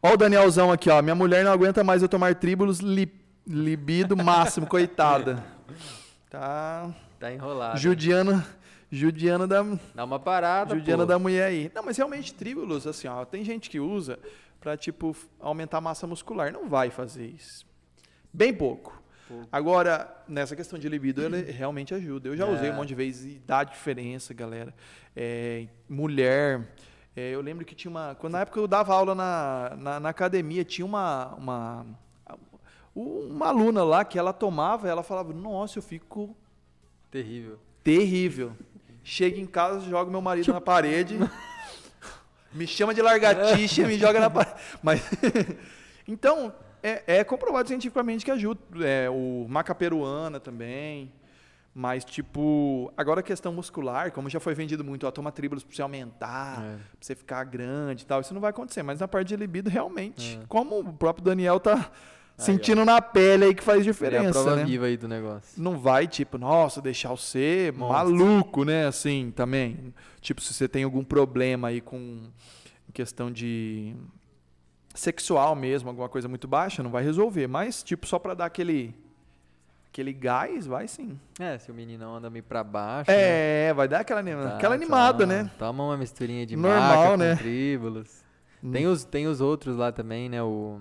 Ó o Danielzão aqui, ó. Minha mulher não aguenta mais eu tomar tríbulos li, libido máximo, coitada. Tá. Tá enrolado. Judiana. Judiana da. Dá uma parada. Judiano pô. da mulher aí. Não, mas realmente tríbulos, assim, ó. Tem gente que usa pra, tipo, aumentar a massa muscular. Não vai fazer isso. Bem pouco. pouco. Agora, nessa questão de libido, ele realmente ajuda. Eu já é. usei um é. monte de vezes e dá diferença, galera. É, mulher. É, eu lembro que tinha uma. Quando, na época eu dava aula na, na, na academia, tinha uma, uma. Uma aluna lá que ela tomava, ela falava: Nossa, eu fico. Terrível. Terrível. Chego em casa, jogo meu marido na parede. me chama de largatixa, me joga na parede. Mas. então, é, é comprovado cientificamente que ajuda. É, o maca peruana também. Mas, tipo, agora a questão muscular, como já foi vendido muito, ó, toma tríbulos pra você aumentar, é. pra você ficar grande e tal, isso não vai acontecer. Mas na parte de libido, realmente, é. como o próprio Daniel tá aí, sentindo ó. na pele aí que faz diferença. é a prova né? viva aí do negócio. Não vai, tipo, nossa, deixar o ser maluco, né? Assim, também. Tipo, se você tem algum problema aí com questão de sexual mesmo, alguma coisa muito baixa, não vai resolver. Mas, tipo, só pra dar aquele aquele gás, vai sim. É, se o meninão anda meio pra baixo. É, né? vai dar aquela, tá, aquela tá, animada, toma, né? Toma tá uma misturinha de Normal, né? tríbulos. Hum. Tem os, tem os outros lá também, né? O.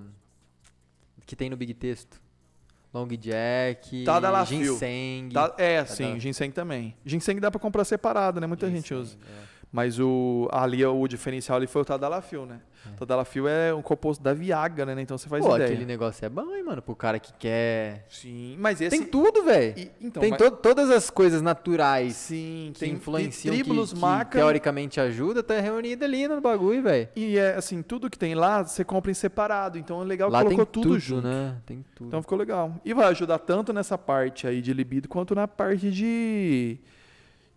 Que tem no Big Texto. Long Jack, tá ginseng. é, tá sim, ginseng também. Ginseng dá pra comprar separado, né? Muita ginseng, gente usa. É. Mas o, ali o diferencial ali foi o Tadalafil, né? É. Tadalafil é um composto da viaga né? Então você faz Pô, ideia. aquele negócio é bom, hein, mano? Pro cara que quer... Sim, mas esse... Tem tudo, velho. Então, tem mas... to todas as coisas naturais Sim, que tem, influenciam, tribulos, que, macro... que teoricamente ajuda, tá reunida ali no bagulho, velho. E é assim, tudo que tem lá, você compra em separado. Então é legal lá que colocou tudo, tudo junto. né? Tem tudo. Então ficou legal. E vai ajudar tanto nessa parte aí de libido, quanto na parte de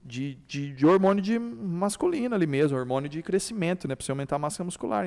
de, de, de hormônio de masculino ali mesmo, hormônio de crescimento, né? Para você aumentar a massa muscular.